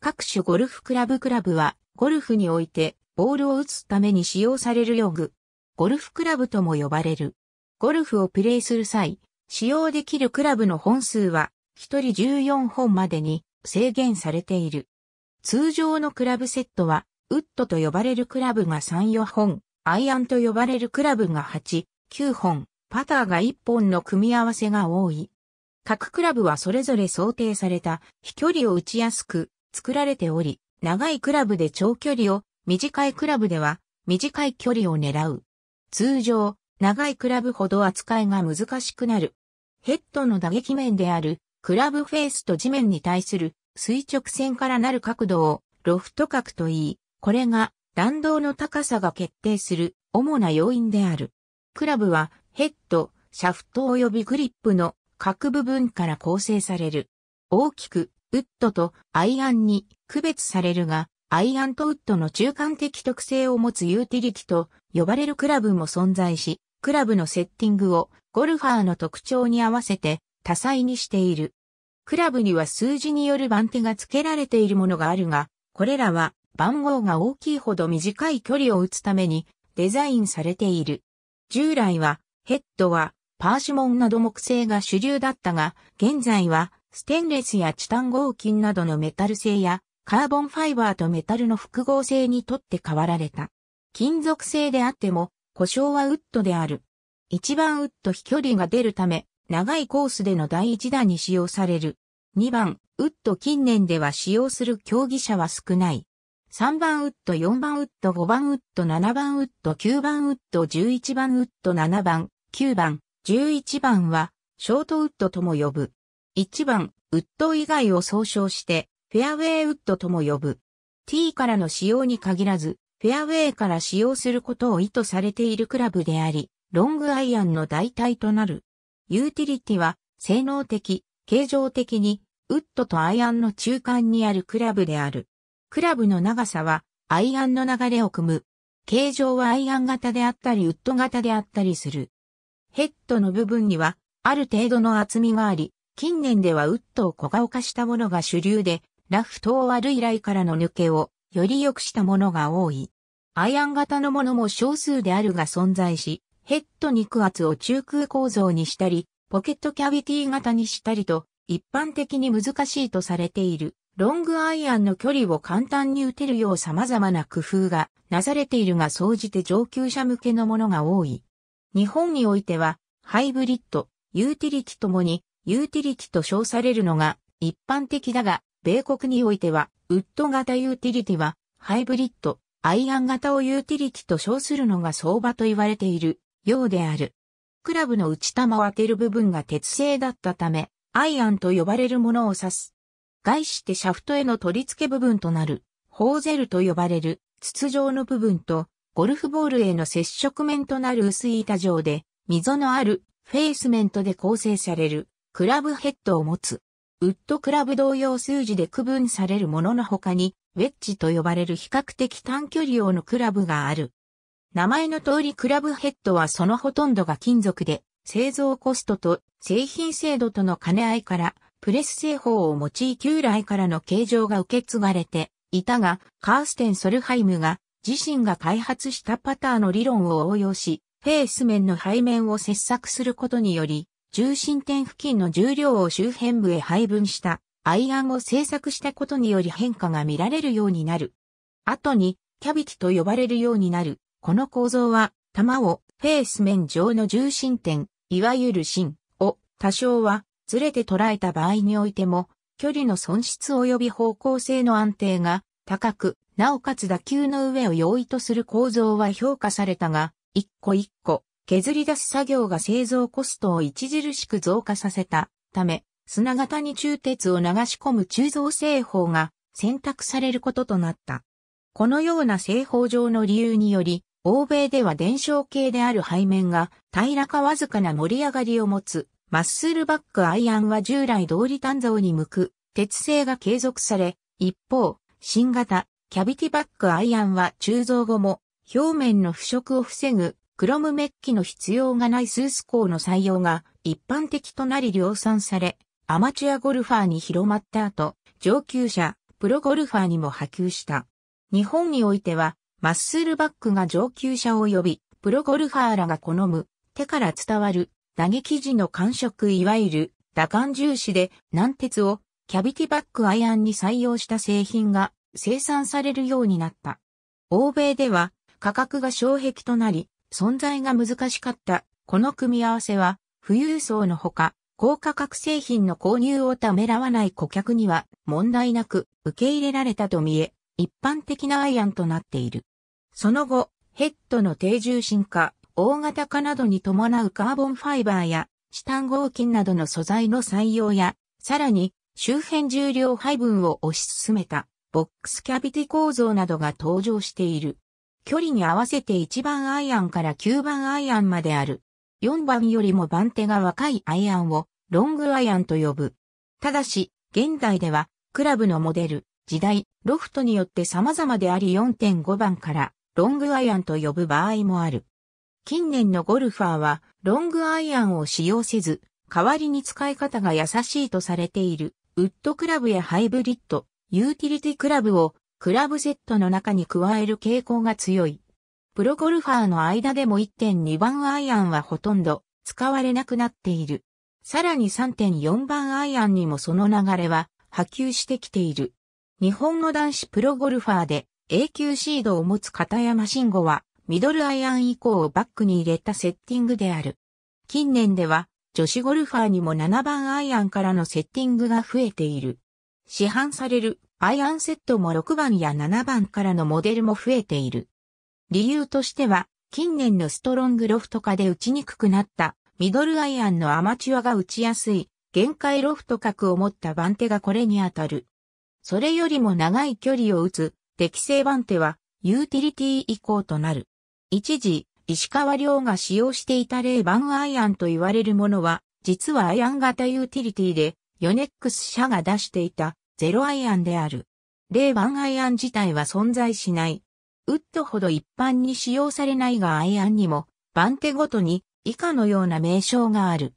各種ゴルフクラブクラブは、ゴルフにおいて、ボールを打つために使用される用具、ゴルフクラブとも呼ばれる。ゴルフをプレイする際、使用できるクラブの本数は、1人14本までに制限されている。通常のクラブセットは、ウッドと呼ばれるクラブが3、4本、アイアンと呼ばれるクラブが8、9本、パターが1本の組み合わせが多い。各クラブはそれぞれ想定された飛距離を打ちやすく、作られており、長いクラブで長距離を、短いクラブでは短い距離を狙う。通常、長いクラブほど扱いが難しくなる。ヘッドの打撃面であるクラブフェースと地面に対する垂直線からなる角度をロフト角と言い、これが弾道の高さが決定する主な要因である。クラブはヘッド、シャフト及びグリップの各部分から構成される。大きくウッドとアイアンに区別されるが、アイアンとウッドの中間的特性を持つユーティリティと呼ばれるクラブも存在し、クラブのセッティングをゴルファーの特徴に合わせて多彩にしている。クラブには数字による番手が付けられているものがあるが、これらは番号が大きいほど短い距離を打つためにデザインされている。従来はヘッドはパーシモンなど木製が主流だったが、現在はステンレスやチタン合金などのメタル製や、カーボンファイバーとメタルの複合性にとって変わられた。金属製であっても、故障はウッドである。1番ウッド飛距離が出るため、長いコースでの第1弾に使用される。2番、ウッド近年では使用する競技者は少ない。3番ウッド、4番ウッド、5番ウッド、7番ウッド、9番ウッド、11番ウッド、7番、9番、11番は、ショートウッドとも呼ぶ。1番、ウッド以外を総称して、フェアウェイウッドとも呼ぶ。t からの使用に限らず、フェアウェイから使用することを意図されているクラブであり、ロングアイアンの代替となる。ユーティリティは、性能的、形状的に、ウッドとアイアンの中間にあるクラブである。クラブの長さは、アイアンの流れを組む。形状はアイアン型であったりウッド型であったりする。ヘッドの部分には、ある程度の厚みがあり、近年ではウッドを小顔化したものが主流で、ラフ等を悪いライからの抜けをより良くしたものが多い。アイアン型のものも少数であるが存在し、ヘッド肉厚を中空構造にしたり、ポケットキャビティ型にしたりと、一般的に難しいとされている、ロングアイアンの距離を簡単に打てるよう様々な工夫がなされているが総じて上級者向けのものが多い。日本においては、ハイブリッド、ユーティリティともにユーティリティと称されるのが一般的だが、米国においては、ウッド型ユーティリティは、ハイブリッド、アイアン型をユーティリティと称するのが相場と言われているようである。クラブの内玉を当てる部分が鉄製だったため、アイアンと呼ばれるものを指す。外してシャフトへの取り付け部分となる、ホーゼルと呼ばれる筒状の部分と、ゴルフボールへの接触面となる薄い板状で、溝のあるフェース面とで構成されるクラブヘッドを持つ。ウッドクラブ同様数字で区分されるものの他に、ウェッジと呼ばれる比較的短距離用のクラブがある。名前の通りクラブヘッドはそのほとんどが金属で、製造コストと製品精度との兼ね合いから、プレス製法を用い旧来からの形状が受け継がれていたが、カーステン・ソルハイムが自身が開発したパターの理論を応用し、フェース面の背面を切削することにより、重心点付近の重量を周辺部へ配分したアイアンを製作したことにより変化が見られるようになる。後にキャビティと呼ばれるようになる。この構造は、弾をフェース面上の重心点、いわゆる芯を多少はずれて捉えた場合においても、距離の損失及び方向性の安定が高く、なおかつ打球の上を容易とする構造は評価されたが、一個一個削り出す作業が製造コストを著しく増加させたため、砂型に中鉄を流し込む鋳造製法が選択されることとなった。このような製法上の理由により、欧米では伝承系である背面が平らかわずかな盛り上がりを持つマッスルバックアイアンは従来通り炭造に向く鉄製が継続され、一方、新型キャビティバックアイアンは鋳造後も表面の腐食を防ぐクロムメッキの必要がないスース鋼の採用が一般的となり量産され、アマチュアゴルファーに広まった後、上級者、プロゴルファーにも波及した。日本においては、マッスルバックが上級者及び、プロゴルファーらが好む、手から伝わる、打撃時の感触いわゆる、打感重視で、軟鉄を、キャビティバックアイアンに採用した製品が生産されるようになった。欧米では価格が障壁となり、存在が難しかった。この組み合わせは、富裕層のほか、高価格製品の購入をためらわない顧客には問題なく受け入れられたと見え、一般的なアイアンとなっている。その後、ヘッドの低重心化、大型化などに伴うカーボンファイバーやチタン合金などの素材の採用や、さらに周辺重量配分を推し進めたボックスキャビティ構造などが登場している。距離に合わせて1番アイアンから9番アイアンまである。4番よりも番手が若いアイアンをロングアイアンと呼ぶ。ただし、現代ではクラブのモデル、時代、ロフトによって様々であり4.5番からロングアイアンと呼ぶ場合もある。近年のゴルファーはロングアイアンを使用せず、代わりに使い方が優しいとされているウッドクラブやハイブリッド、ユーティリティクラブをクラブセットの中に加える傾向が強い。プロゴルファーの間でも1.2番アイアンはほとんど使われなくなっている。さらに3.4番アイアンにもその流れは波及してきている。日本の男子プロゴルファーで A 級シードを持つ片山慎吾はミドルアイアン以降をバックに入れたセッティングである。近年では女子ゴルファーにも7番アイアンからのセッティングが増えている。市販されるアイアンセットも6番や7番からのモデルも増えている。理由としては、近年のストロングロフト化で打ちにくくなったミドルアイアンのアマチュアが打ちやすい限界ロフト角を持った番手がこれに当たる。それよりも長い距離を打つ適正番手はユーティリティ以降となる。一時、石川亮が使用していた0番アイアンと言われるものは、実はアイアン型ユーティリティで、ヨネックス社が出していたゼロアイアンである。例ワンアイアン自体は存在しない。ウッドほど一般に使用されないがアイアンにも、番手ごとに以下のような名称がある。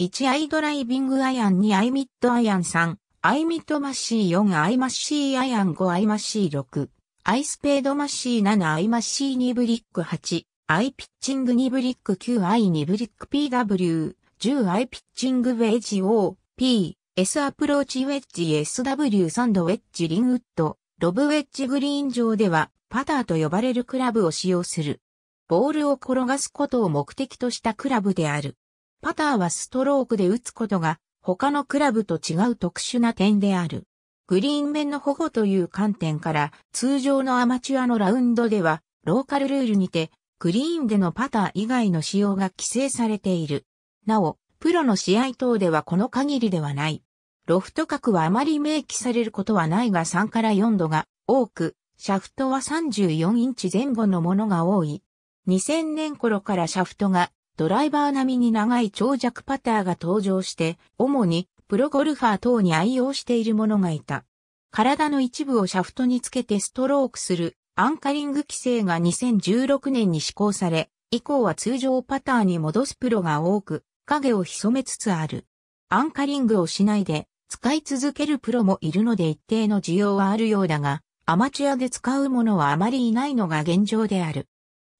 1アイドライビングアイアン2アイミッドアイアン3、アイミッドマッシー4アイマッシーアイアン5アイマッシー6、アイスペードマッシー7アイマッシー2ブリック8、アイピッチング2ブリック9アイ2ブリック PW、10アイピッチングウェイジ O、P、S アプローチウェッジ SW サンドウェッジリンウッド、ロブウェッジグリーン上ではパターと呼ばれるクラブを使用する。ボールを転がすことを目的としたクラブである。パターはストロークで打つことが他のクラブと違う特殊な点である。グリーン面の保護という観点から通常のアマチュアのラウンドではローカルルールにてグリーンでのパター以外の使用が規制されている。なお、プロの試合等ではこの限りではない。ロフト角はあまり明記されることはないが3から4度が多く、シャフトは34インチ前後のものが多い。2000年頃からシャフトがドライバー並みに長い長尺パターが登場して、主にプロゴルファー等に愛用しているものがいた。体の一部をシャフトにつけてストロークするアンカリング規制が2016年に施行され、以降は通常パターに戻すプロが多く、影を潜めつつある。アンカリングをしないで使い続けるプロもいるので一定の需要はあるようだが、アマチュアで使うものはあまりいないのが現状である。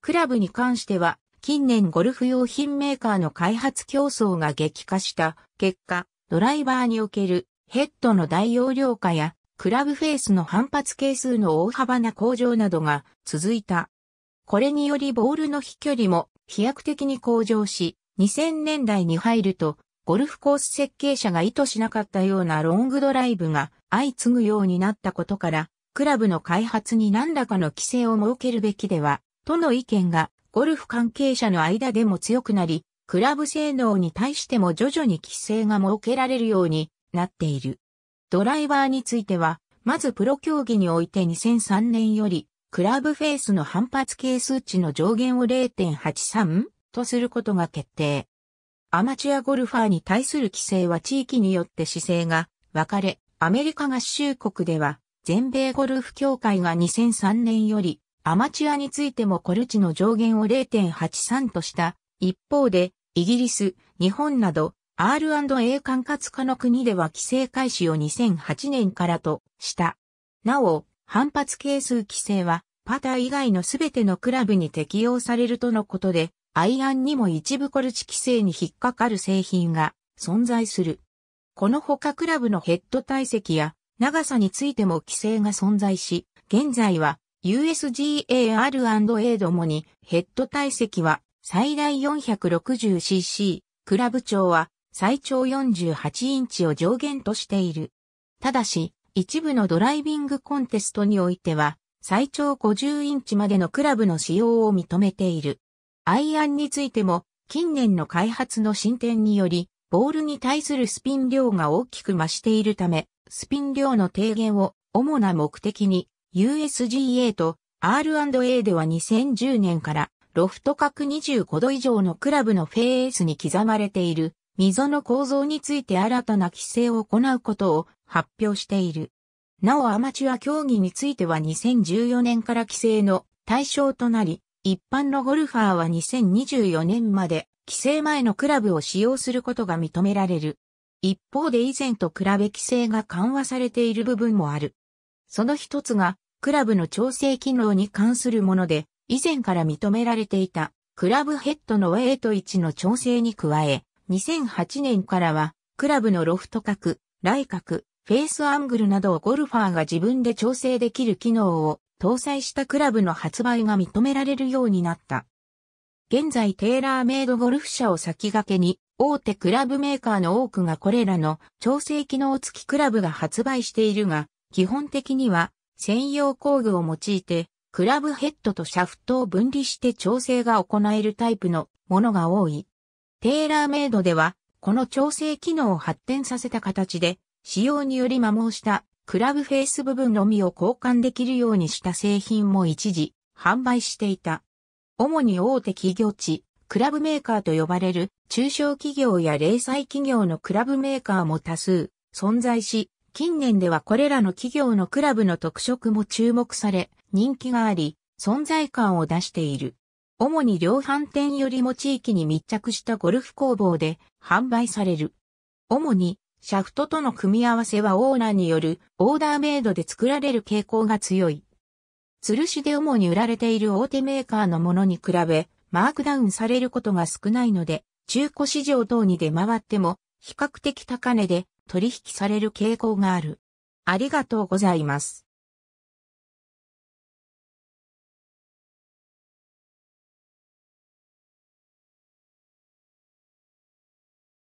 クラブに関しては、近年ゴルフ用品メーカーの開発競争が激化した結果、ドライバーにおけるヘッドの大容量化やクラブフェースの反発係数の大幅な向上などが続いた。これによりボールの飛距離も飛躍的に向上し、2000年代に入ると、ゴルフコース設計者が意図しなかったようなロングドライブが相次ぐようになったことから、クラブの開発に何らかの規制を設けるべきでは、との意見がゴルフ関係者の間でも強くなり、クラブ性能に対しても徐々に規制が設けられるようになっている。ドライバーについては、まずプロ競技において2003年より、クラブフェースの反発係数値の上限を0.83、とすることが決定。アマチュアゴルファーに対する規制は地域によって姿勢が分かれ、アメリカ合衆国では全米ゴルフ協会が2003年よりアマチュアについてもコルチの上限を0.83とした一方でイギリス、日本など R&A 管轄下の国では規制開始を2008年からとした。なお、反発係数規制はパター以外のすべてのクラブに適用されるとのことで、アイアンにも一部コルチ規制に引っかかる製品が存在する。この他クラブのヘッド体積や長さについても規制が存在し、現在は USGA-R&A どもにヘッド体積は最大 460cc、クラブ長は最長48インチを上限としている。ただし、一部のドライビングコンテストにおいては、最長50インチまでのクラブの使用を認めている。アイアンについても、近年の開発の進展により、ボールに対するスピン量が大きく増しているため、スピン量の低減を主な目的に、USGA と R&A では2010年からロフト角25度以上のクラブのフェースに刻まれている溝の構造について新たな規制を行うことを発表している。なおアマチュア競技については2014年から規制の対象となり、一般のゴルファーは2024年まで規制前のクラブを使用することが認められる。一方で以前と比べ規制が緩和されている部分もある。その一つが、クラブの調整機能に関するもので、以前から認められていた、クラブヘッドのウェイト位置の調整に加え、2008年からは、クラブのロフト角、来角、フェースアングルなどをゴルファーが自分で調整できる機能を搭載したクラブの発売が認められるようになった。現在テーラーメイドゴルフ社を先駆けに、大手クラブメーカーの多くがこれらの調整機能付きクラブが発売しているが、基本的には専用工具を用いて、クラブヘッドとシャフトを分離して調整が行えるタイプのものが多い。テーラーメイドでは、この調整機能を発展させた形で、使用により摩耗したクラブフェイス部分のみを交換できるようにした製品も一時販売していた。主に大手企業地、クラブメーカーと呼ばれる中小企業や零細企業のクラブメーカーも多数存在し、近年ではこれらの企業のクラブの特色も注目され、人気があり、存在感を出している。主に量販店よりも地域に密着したゴルフ工房で販売される。主にシャフトとの組み合わせはオーナーによるオーダーメイドで作られる傾向が強い。吊るしで主に売られている大手メーカーのものに比べ、マークダウンされることが少ないので、中古市場等に出回っても、比較的高値で取引される傾向がある。ありがとうございます。